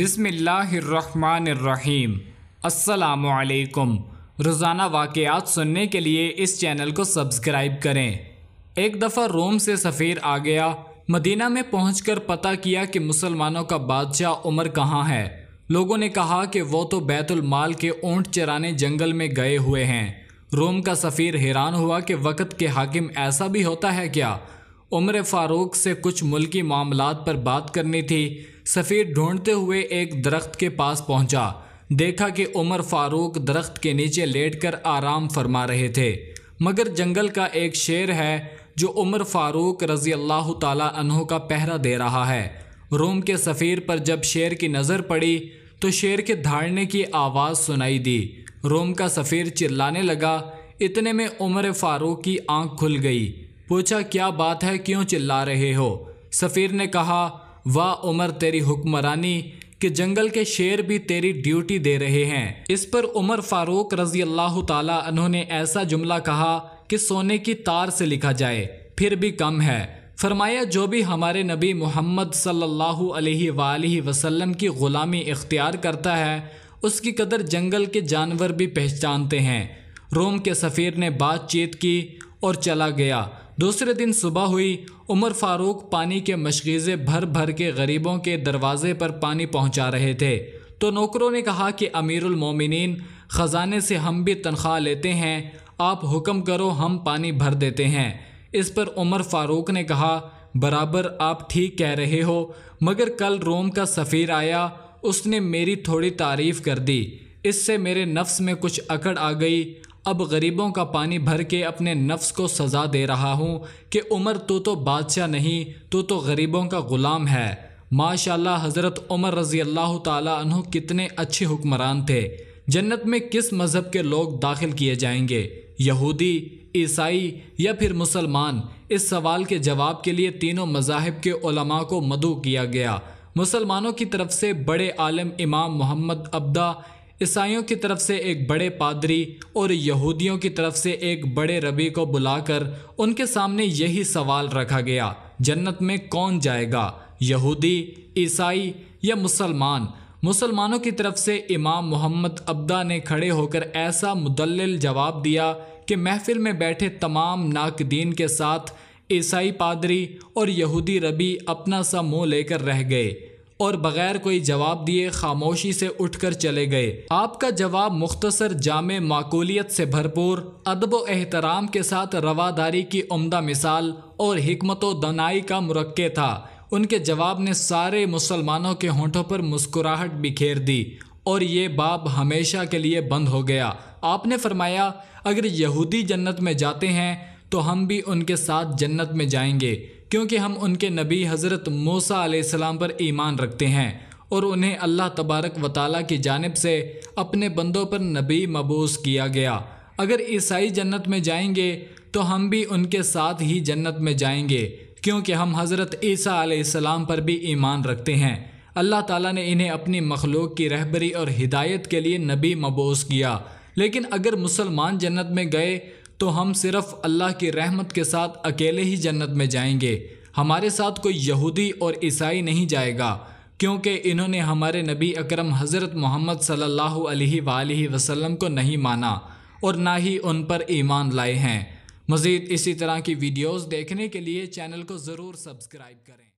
बिसमीम् असलकुम रोज़ाना वाक़ात सुनने के लिए इस चैनल को सब्सक्राइब करें एक दफ़ा रोम से सफ़ीर आ गया मदीना में पहुंचकर पता किया कि मुसलमानों का बादशाह उमर कहाँ है लोगों ने कहा कि वो तो बैतुलमाल के ऊँट चराने जंगल में गए हुए हैं रोम का सफ़ीर हैरान हुआ कि वक़्त के हाकिम ऐसा भी होता है क्या उम्र फ़ारूक से कुछ मुल्की मामलात पर बात करनी थी सफ़ीर ढूंढते हुए एक दरख्त के पास पहुंचा देखा कि उमर फारूक दरख्त के नीचे लेटकर आराम फरमा रहे थे मगर जंगल का एक शेर है जो उमर फारूक रज़ी अल्लाह तहों का पहरा दे रहा है रोम के सफ़ीर पर जब शेर की नज़र पड़ी तो शेर के धाड़ने की आवाज़ सुनाई दी रोम का सफ़ीर चिल्लाने लगा इतने में उमर फारूक की आंख खुल गई पूछा क्या बात है क्यों चिल्ला रहे हो सफ़ीर ने कहा वाह उमर तेरी हुक्मरानी कि जंगल के शेर भी तेरी ड्यूटी दे रहे हैं इस पर उमर फारूक रजी अल्लाह तला ने ऐसा जुमला कहा कि सोने की तार से लिखा जाए फिर भी कम है फरमाया जो भी हमारे नबी मोहम्मद सल्ला वसलम की ग़ुलामी इख्तियार करता है उसकी कदर जंगल के जानवर भी पहचानते हैं रोम के सफ़ीर ने बातचीत की और चला गया दूसरे दिन सुबह हुई उमर फारूक पानी के मशगीज़े भर भर के गरीबों के दरवाजे पर पानी पहुंचा रहे थे तो नौकरों ने कहा कि अमीरुल मोमिनीन ख़जाने से हम भी तनख्वाह लेते हैं आप हुक्म करो हम पानी भर देते हैं इस पर उमर फारूक ने कहा बराबर आप ठीक कह रहे हो मगर कल रोम का सफ़ीर आया उसने मेरी थोड़ी तारीफ़ कर दी इससे मेरे नफ्स में कुछ अकड़ आ गई अब गरीबों का पानी भर के अपने नफ्स को सज़ा दे रहा हूँ कि उमर तो तो बादशाह नहीं तो तो गरीबों का ग़ुलाम है माशाल्लाह हज़रत उमर रज़ी अल्लाह तु कितने अच्छे हुक्मरान थे जन्नत में किस मज़हब के लोग दाखिल किए जाएंगे यहूदी ईसाई या फिर मुसलमान इस सवाल के जवाब के लिए तीनों मजाहब के उलमा को मदु किया गया मुसलमानों की तरफ से बड़े आलम इमाम मोहम्मद अब्दा ईसाइयों की तरफ से एक बड़े पादरी और यहूदियों की तरफ से एक बड़े रबी को बुलाकर उनके सामने यही सवाल रखा गया जन्नत में कौन जाएगा यहूदी ईसाई या मुसलमान मुसलमानों की तरफ से इमाम मोहम्मद अब्दा ने खड़े होकर ऐसा मुदल जवाब दिया कि महफिल में बैठे तमाम नाकदीन के साथ ईसाई पादरी और यहूदी रबी अपना सा मुँह लेकर रह गए और बगैर कोई जवाब दिए खामोशी से उठकर चले गए आपका जवाब मुख्तसर जाम माकूलियत से भरपूर अदब एहतराम के साथ रवादारी की उम्दा मिसाल और हमत दनाई का मुरक्के था उनके जवाब ने सारे मुसलमानों के होंठों पर मुस्कुराहट बिखेर दी और ये बाब हमेशा के लिए बंद हो गया आपने फरमाया अगर यहूदी जन्नत में जाते हैं तो हम भी उनके साथ जन्नत में जाएंगे क्योंकि हम उनके नबी हज़रत मूसा आसमाम पर ईमान रखते हैं और उन्हें अल्लाह तबारक वाली की जानब से अपने बंदों पर नबी मबूस किया गया अगर ईसाई जन्नत में जाएंगे तो हम भी उनके साथ ही जन्नत में जाएंगे क्योंकि हम हज़रत ईसा आसमाम पर भी ईमान रखते हैं अल्लाह ताला ने इन्हें अपनी मखलूक की रहबरी और हिदायत के लिए नबी मबूस किया लेकिन अगर मुसलमान जन्नत में गए तो हम सिर्फ अल्लाह की रहमत के साथ अकेले ही जन्नत में जाएंगे हमारे साथ कोई यहूदी और ईसाई नहीं जाएगा क्योंकि इन्होंने हमारे नबी अकरम हज़रत मोहम्मद सल्लल्लाहु अलैहि वसल्लम को नहीं माना और ना ही उन पर ईमान लाए हैं मज़ीद इसी तरह की वीडियोज़ देखने के लिए चैनल को ज़रूर सब्सक्राइब करें